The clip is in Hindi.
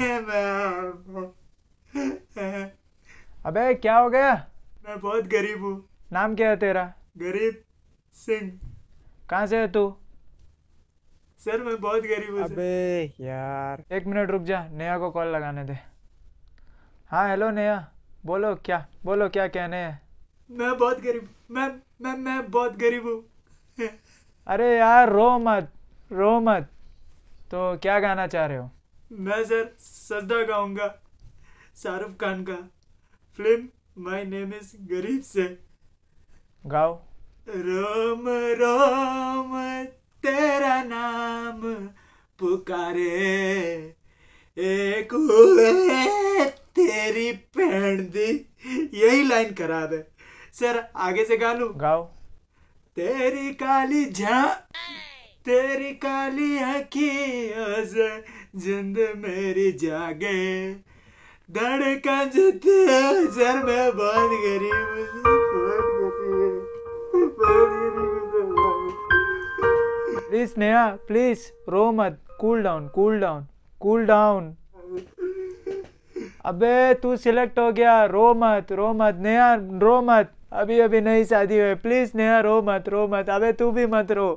अबे क्या हो गया मैं बहुत गरीब हूँ नाम क्या है तेरा गरीब सिंह कहाँ से है तू सर मैं बहुत गरीब हूँ अबे यार एक मिनट रुक जा नेहा को कॉल लगाने दे हाँ हेलो नेहा बोलो क्या बोलो क्या कहने हैं मैं बहुत गरीब मैं मैं मैं बहुत गरीब हूँ अरे यार रो मत रो मत तो क्या गाना चाह रहे हो मैं सर सजदा गाऊंगा शाहरुख खान का फिल्म माय नेम इज गरीब से गाओ राम राम तेरा नाम पुकारे एक तेरी पेड़ दी यही लाइन खराब है सर आगे से गा लू गाओ तेरी काली झा तेरी काली आखी जिंद मेरी जागे धड़कन जितने सर मैं बहुत गरीब प्लीज नेहा प्लीज रो मत cool down cool down cool down अबे तू सिलेक्ट हो गया रो मत रो मत नेहा रो मत अभी अभी नई शादी हुई प्लीज नेहा रो मत रो मत अबे तू भी मत रो